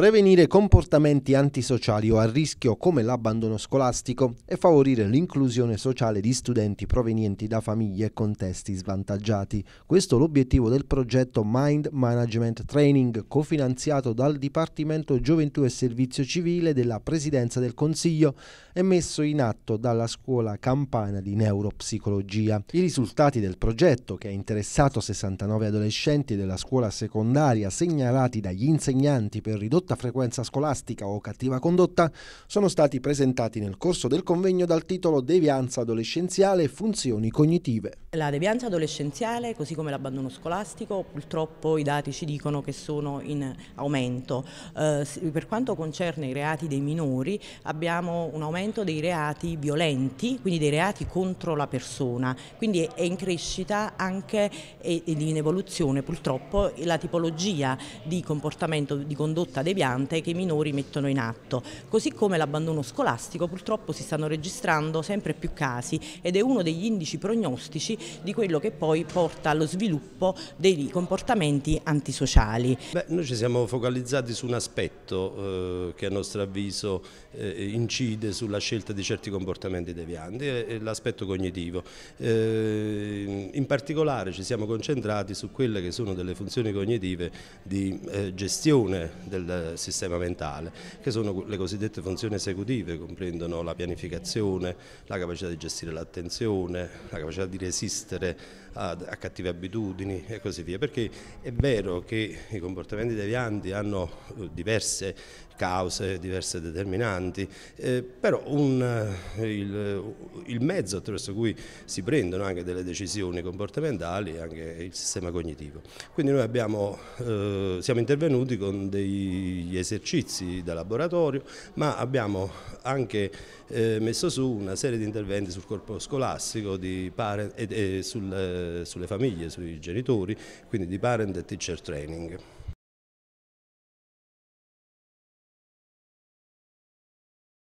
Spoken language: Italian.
prevenire comportamenti antisociali o a rischio come l'abbandono scolastico e favorire l'inclusione sociale di studenti provenienti da famiglie e contesti svantaggiati. Questo è l'obiettivo del progetto Mind Management Training, cofinanziato dal Dipartimento Gioventù e Servizio Civile della Presidenza del Consiglio e messo in atto dalla Scuola Campana di Neuropsicologia. I risultati del progetto, che ha interessato 69 adolescenti della scuola secondaria segnalati dagli insegnanti per ridotta ridotta frequenza scolastica o cattiva condotta sono stati presentati nel corso del convegno dal titolo Devianza adolescenziale e funzioni cognitive. La devianza adolescenziale, così come l'abbandono scolastico, purtroppo i dati ci dicono che sono in aumento. Eh, per quanto concerne i reati dei minori, abbiamo un aumento dei reati violenti, quindi dei reati contro la persona, quindi è in crescita anche ed in evoluzione purtroppo la tipologia di comportamento, di condotta dei deviante che i minori mettono in atto, così come l'abbandono scolastico purtroppo si stanno registrando sempre più casi ed è uno degli indici prognostici di quello che poi porta allo sviluppo dei comportamenti antisociali. Beh, noi ci siamo focalizzati su un aspetto eh, che a nostro avviso eh, incide sulla scelta di certi comportamenti devianti, l'aspetto cognitivo. Eh, in particolare ci siamo concentrati su quelle che sono delle funzioni cognitive di eh, gestione del del sistema mentale, che sono le cosiddette funzioni esecutive, comprendono la pianificazione, la capacità di gestire l'attenzione, la capacità di resistere a, a cattive abitudini e così via, perché è vero che i comportamenti devianti hanno eh, diverse cause, diverse determinanti, eh, però un, eh, il, il, mezzo attraverso cui si prendono anche delle decisioni comportamentali è anche il sistema cognitivo. Quindi noi abbiamo, eh, siamo intervenuti con dei gli esercizi da laboratorio, ma abbiamo anche eh, messo su una serie di interventi sul corpo scolastico parent, e, eh, eh, sul, eh, sulle famiglie, sui genitori, quindi di parent e teacher training.